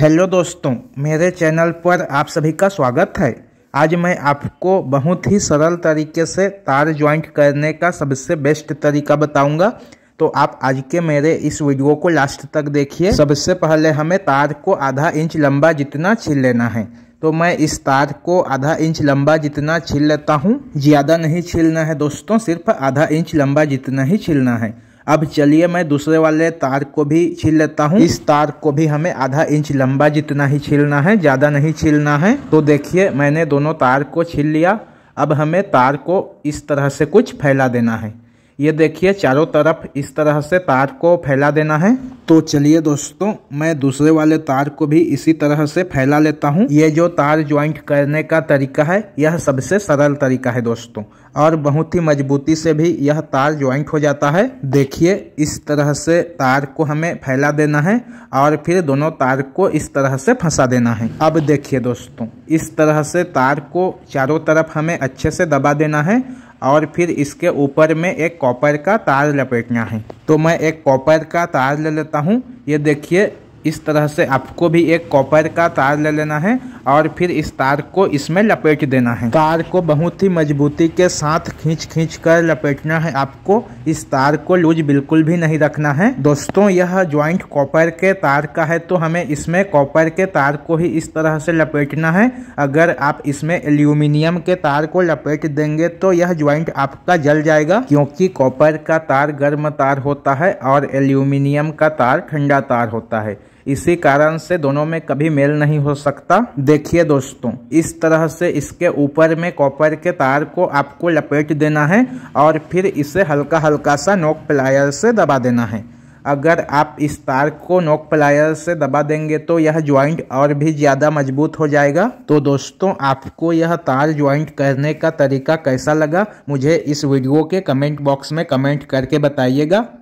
hello दोस्तों मेरे channel पर आप सभी का स्वागत है आज मैं आपको बहुत ही सरल तरीके से तार ज्वाइंट करने का सबसे बेस्ट तरीका बताऊंगा तो आप आज के मेरे इस वीडियो को लास्ट तक देखिए सबसे पहले हमें तार को आधा इंच लंबा जितना छील लेना है तो मैं इस तार को आधा इंच लंबा जितना छील लेता हूँ ज़्यादा नहीं छीलना है दोस्तों सिर्फ आधा इंच लंबा जितना ही छीलना है अब चलिए मैं दूसरे वाले तार को भी छील लेता हूँ इस तार को भी हमें आधा इंच लंबा जितना ही छीलना है ज़्यादा नहीं छीलना है तो देखिए मैंने दोनों तार को छील लिया अब हमें तार को इस तरह से कुछ फैला देना है ये देखिए चारों तरफ इस तरह से तार को फैला देना है तो चलिए दोस्तों मैं दूसरे वाले तार को भी इसी तरह से फैला लेता हूँ ये जो तार ज्वाइंट करने का तरीका है यह सबसे सरल तरीका है दोस्तों और बहुत ही मजबूती से भी यह तार ज्वाइंट हो जाता है देखिए इस तरह से तार को हमें फैला देना है और फिर दोनों तार को इस तरह से फंसा देना है अब देखिए दोस्तों इस तरह से तार को चारों तरफ हमें अच्छे से दबा देना है और फिर इसके ऊपर में एक कॉपर का तार लपेटना है तो मैं एक कॉपर का तार ले लेता हूँ ये देखिए इस तरह से आपको भी एक कॉपर का तार ले लेना है और फिर इस तार को इसमें लपेट देना है तार को बहुत ही मजबूती के साथ खींच खींच कर लपेटना है आपको इस तार को लूज बिल्कुल भी नहीं रखना है दोस्तों यह ज्वाइंट कॉपर के तार का है तो हमें इसमें कॉपर के तार को ही इस तरह से लपेटना है अगर आप इसमें एल्यूमिनियम के तार को लपेट देंगे तो यह ज्वाइंट आपका जल जाएगा क्योंकि कॉपर का तार गर्म तार होता है और एल्यूमिनियम का तार ठंडा तार होता है इसी कारण से दोनों में कभी मेल नहीं हो सकता देखिए दोस्तों इस तरह से इसके ऊपर में कॉपर के तार को आपको लपेट देना है और फिर इसे हल्का हल्का सा नोक प्लायर से दबा देना है अगर आप इस तार को नोक प्लायर से दबा देंगे तो यह ज्वाइंट और भी ज़्यादा मजबूत हो जाएगा तो दोस्तों आपको यह तार ज्वाइंट करने का तरीका कैसा लगा मुझे इस वीडियो के कमेंट बॉक्स में कमेंट करके बताइएगा